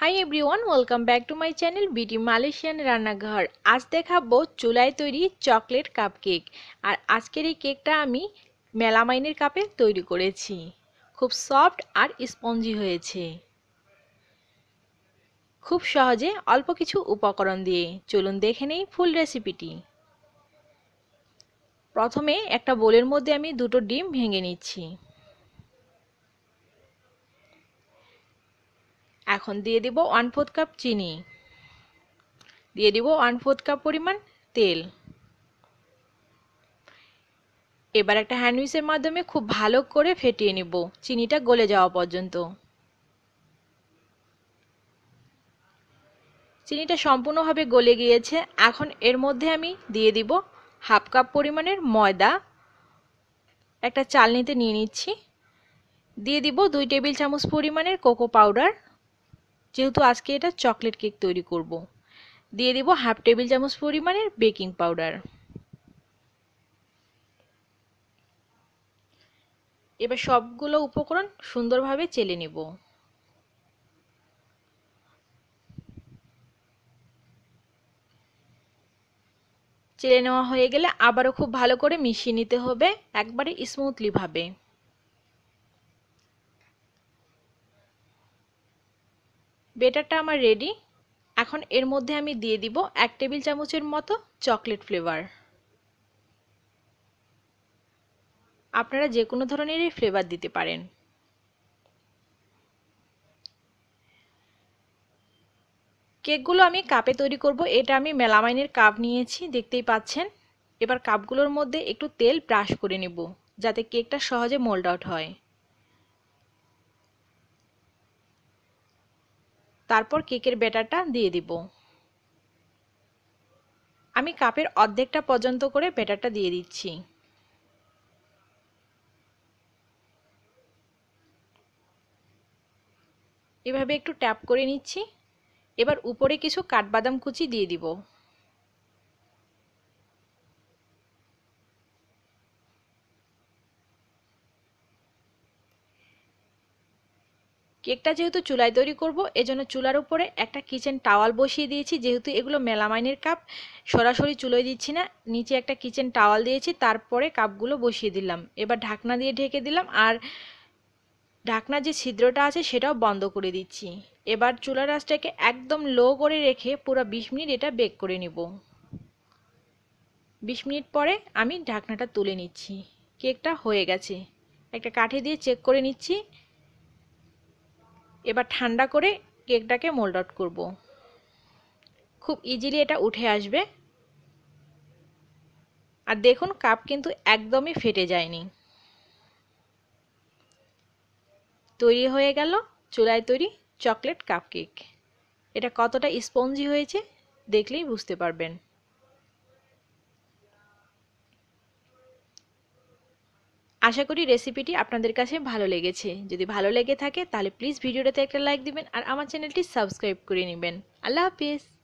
High everyone welcome back to my channel BD Malaysian রান্নাঘর আজ দেখাবো চুলায় তৈরি চকলেট কাপ কেক আর আজকের এই কেকটা আমি মেলামাইনের কাপে তৈরি করেছি খুব সফট আর স্পঞ্জি হয়েছে খুব সহজে অল্প কিছু উপকরণ দিয়ে চলুন দেখে নেই ফুল রেসিপিটি প্রথমে একটা বোলের মধ্যে আমি দুটো ডিম ভেঙে নিচ্ছি এখন দিয়ে দিব ওয়ান ফোর্থ কাপ চিনি দিয়ে দিব ওয়ান ফোর্থ কাপ পরিমাণ তেল এবার একটা হ্যান্ড মাধ্যমে খুব ভালো করে ফেটিয়ে নিব চিনিটা গলে যাওয়া পর্যন্ত চিনিটা সম্পূর্ণভাবে গলে গিয়েছে এখন এর মধ্যে আমি দিয়ে দিব হাফ কাপ পরিমাণের ময়দা একটা চালনিতে নিয়ে নিচ্ছি দিয়ে দিব দুই টেবিল চামচ পরিমাণের কোকো পাউডার যেহেতু আজকে এটা চকলেট কেক তৈরি করব। দিয়ে দেব হাফ টেবিল চামচ পরিমাণের বেকিং পাউডার এবার সবগুলো উপকরণ সুন্দরভাবে চেলে নেব চেলে নেওয়া হয়ে গেলে আবারও খুব ভালো করে মিশিয়ে নিতে হবে একবারে স্মুথলিভাবে বেটারটা আমার রেডি এখন এর মধ্যে আমি দিয়ে দিব এক টেবিল চামচের মতো চকলেট ফ্লেভার আপনারা যে কোনো ধরনেরই ফ্লেভার দিতে পারেন কেকগুলো আমি কাপে তৈরি করব এটা আমি মেলামাইনের কাপ নিয়েছি দেখতেই পাচ্ছেন এবার কাপগুলোর মধ্যে একটু তেল ব্রাশ করে নেব যাতে কেকটা সহজে মোল্ড আউট হয় তারপর কেকের ব্যাটারটা দিয়ে দিব আমি কাপের অর্ধেকটা পর্যন্ত করে ব্যাটারটা দিয়ে দিচ্ছি এভাবে একটু ট্যাপ করে নিচ্ছি এবার উপরে কিছু কাঠবাদাম কুচি দিয়ে দিব কেকটা যেহেতু চুলায় তৈরি করব এজন্য চুলার উপরে একটা কিচেন টাওয়াল বসিয়ে দিয়েছি যেহেতু এগুলো মেলামাইনের কাপ সরাসরি চুলোয় দিচ্ছি না নিচে একটা কিচেন টাওয়াল দিয়েছি তারপরে কাপগুলো বসিয়ে দিলাম এবার ঢাকনা দিয়ে ঢেকে দিলাম আর ঢাকনা যে ছিদ্রটা আছে সেটাও বন্ধ করে দিচ্ছি এবার চুলার আঁচটাকে একদম লো করে রেখে পুরো বিশ মিনিট এটা বেক করে নিব বিশ মিনিট পরে আমি ঢাকনাটা তুলে নিচ্ছি কেকটা হয়ে গেছে একটা কাঠি দিয়ে চেক করে নিচ্ছি এবার ঠান্ডা করে কেকটাকে মোল্ড আউট করবো খুব ইজিলি এটা উঠে আসবে আর দেখুন কাপ কিন্তু একদমই ফেটে যায়নি তৈরি হয়ে গেল চুলায় তৈরি চকলেট কাপ কেক এটা কতটা স্পঞ্জি হয়েছে দেখলেই বুঝতে পারবেন আশা করি রেসিপিটি আপনাদের কাছে ভালো লেগেছে যদি ভালো লেগে থাকে তাহলে প্লিজ ভিডিওটাতে একটা লাইক দিবেন আর আমার চ্যানেলটি সাবস্ক্রাইব করে নেবেন আল্লাহ হাফিজ